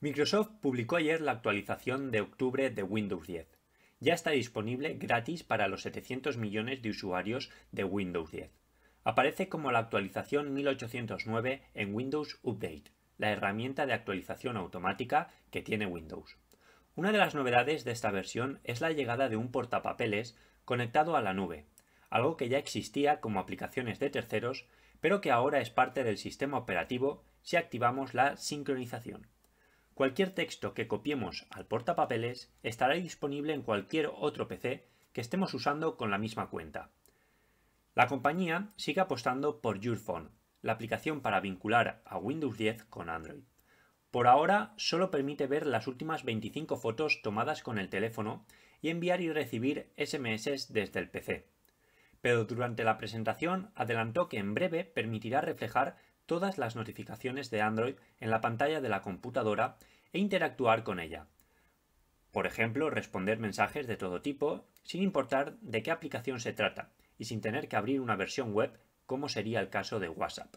Microsoft publicó ayer la actualización de octubre de Windows 10. Ya está disponible gratis para los 700 millones de usuarios de Windows 10. Aparece como la actualización 1809 en Windows Update, la herramienta de actualización automática que tiene Windows. Una de las novedades de esta versión es la llegada de un portapapeles conectado a la nube, algo que ya existía como aplicaciones de terceros, pero que ahora es parte del sistema operativo si activamos la sincronización. Cualquier texto que copiemos al portapapeles estará disponible en cualquier otro PC que estemos usando con la misma cuenta. La compañía sigue apostando por Your Phone, la aplicación para vincular a Windows 10 con Android. Por ahora solo permite ver las últimas 25 fotos tomadas con el teléfono y enviar y recibir SMS desde el PC. Pero durante la presentación adelantó que en breve permitirá reflejar todas las notificaciones de Android en la pantalla de la computadora e interactuar con ella. Por ejemplo, responder mensajes de todo tipo, sin importar de qué aplicación se trata y sin tener que abrir una versión web, como sería el caso de WhatsApp.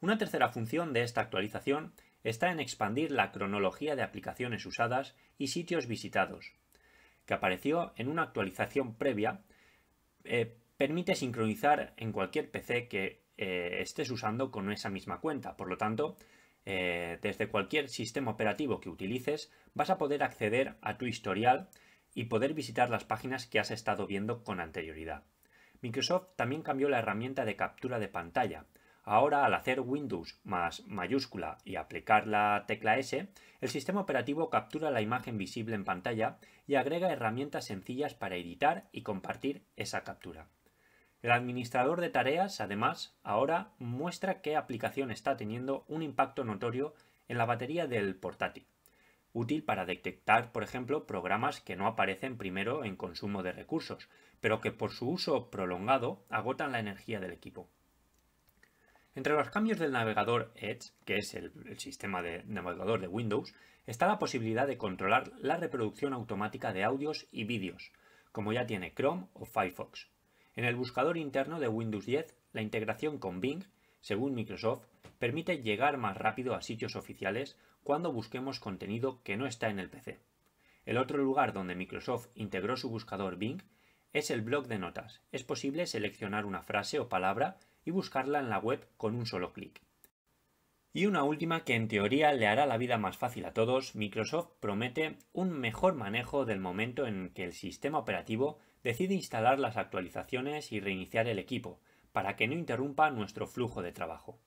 Una tercera función de esta actualización está en expandir la cronología de aplicaciones usadas y sitios visitados, que apareció en una actualización previa, eh, permite sincronizar en cualquier PC que eh, estés usando con esa misma cuenta. Por lo tanto, eh, desde cualquier sistema operativo que utilices, vas a poder acceder a tu historial y poder visitar las páginas que has estado viendo con anterioridad. Microsoft también cambió la herramienta de captura de pantalla, Ahora, al hacer Windows más mayúscula y aplicar la tecla S, el sistema operativo captura la imagen visible en pantalla y agrega herramientas sencillas para editar y compartir esa captura. El administrador de tareas, además, ahora muestra qué aplicación está teniendo un impacto notorio en la batería del portátil, útil para detectar, por ejemplo, programas que no aparecen primero en consumo de recursos, pero que por su uso prolongado agotan la energía del equipo. Entre los cambios del navegador Edge, que es el, sistema de navegador de Windows, está la posibilidad de controlar la reproducción automática de audios y vídeos, como ya tiene Chrome o Firefox. En el buscador interno de Windows 10, la integración con Bing, según Microsoft, permite llegar más rápido a sitios oficiales cuando busquemos contenido que no está en el PC. El otro lugar donde Microsoft integró su buscador Bing es el blog de notas. Es posible seleccionar una frase o palabra y buscarla en la web con un solo clic. Y una última que en teoría le hará la vida más fácil a todos, Microsoft promete un mejor manejo del momento en que el sistema operativo decide instalar las actualizaciones y reiniciar el equipo, para que no interrumpa nuestro flujo de trabajo.